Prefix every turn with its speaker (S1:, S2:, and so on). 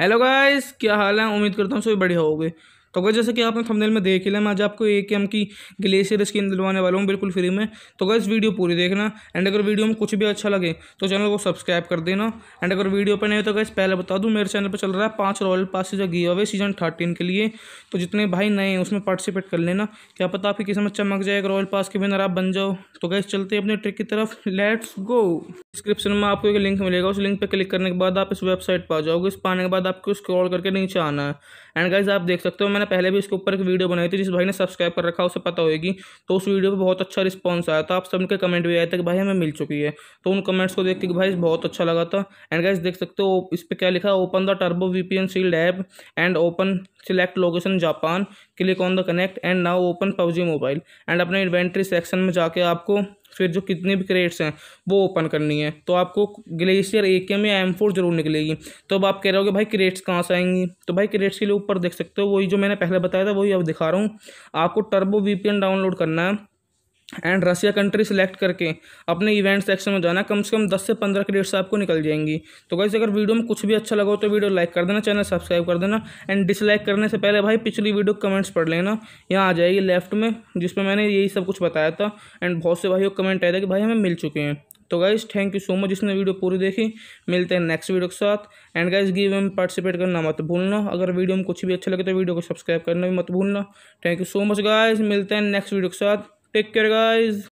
S1: hello guys क्या हाल है उम्मीद करता हूँ सभी बढ़िया होगे तो गैस जैसे कि आपने थंबनेल में देख लिया मैं आज आपको ए के एम की ग्लेशियर स्किन दिलवाने वाला हूँ बिल्कुल फ्री में तो गैस इस वीडियो पूरी देखना एंड अगर वीडियो में कुछ भी अच्छा लगे तो चैनल को सब्सक्राइब कर देना एंड अगर वीडियो पर नहीं हो तो गैस पहले बता दूँ मेरे चैनल पर चल रहा है पाँच रॉयल पास जो गिव अवे सीजन थर्टीन के लिए तो जितने भाई नए हैं उसमें पार्टिसिपेट कर लेना क्या पता आपकी किस्मत चमक जाएगा रॉयल पास के बिना आप बन जाओ तो गैस चलते अपने ट्रिक की तरफ लेट्स गो डिस्क्रिप्शन में आपको एक लिंक मिलेगा उस लिंक पर क्लिक करने के बाद आप इस वेबसाइट पर आ जाओगे इस पाने के बाद आपको स्क्रॉल करके नीचे आना है एंड गैस आप देख सकते हो मैंने पहले भी इसके ऊपर एक वीडियो बनाई थी जिस भाई ने सब्सक्राइब कर रखा उसे पता होगी तो उस वीडियो पर बहुत अच्छा रिस्पॉन्स आया था आप सबके कमेंट भी आया था कि भाई हमें मिल चुकी है तो उन कमेंट्स को देख के भाई बहुत अच्छा लगा था एंड गाइज देख सकते हो इस पर क्या लिखा open the turbo V sealed app and open select location Japan click on the connect and now open PUBG mobile एंड अपने इन्वेंट्री सेक्शन में जाके आपको फिर जो कितने भी क्रेट्स हैं वो ओपन करनी है तो आपको ग्लेशियर ए के में एम फोर जरूर निकलेगी तो अब आप कह रहे हो भाई क्रेट्स कहाँ से आएंगी तो भाई क्रेट्स के लिए ऊपर देख सकते हो वही जो मैंने पहले बताया था वही अब दिखा रहा हूँ आपको टर्बो वी डाउनलोड करना है एंड रसिया कंट्री सेलेक्ट करके अपने इवेंट सेक्शन में जाना कम से कम दस से पंद्रह क्रेडिट्स आपको निकल जाएंगी तो गाइस अगर वीडियो में कुछ भी अच्छा लगा हो तो वीडियो लाइक कर देना चैनल सब्सक्राइब कर देना एंड डिसलाइक करने से पहले भाई पिछली वीडियो कमेंट्स पढ़ लेना यहाँ आ जाएगी लेफ्ट में जिसमें मैंने यही सब कुछ बताया था एंड बहुत से भाई कमेंट आया था कि भाई हमें मिल चुके हैं तो guys thank you so much जिसने वीडियो पूरी देखी मिलते हैं नेक्स्ट वीडियो के साथ and guys giveaway participate करना मत भूलना अगर वीडियो में कुछ भी अच्छा लगे तो वीडियो को सब्सक्राइब करना भी मत भूलना thank you so much guys मिलते हैं नेक्स्ट वीडियो के साथ टेक केयर गाइज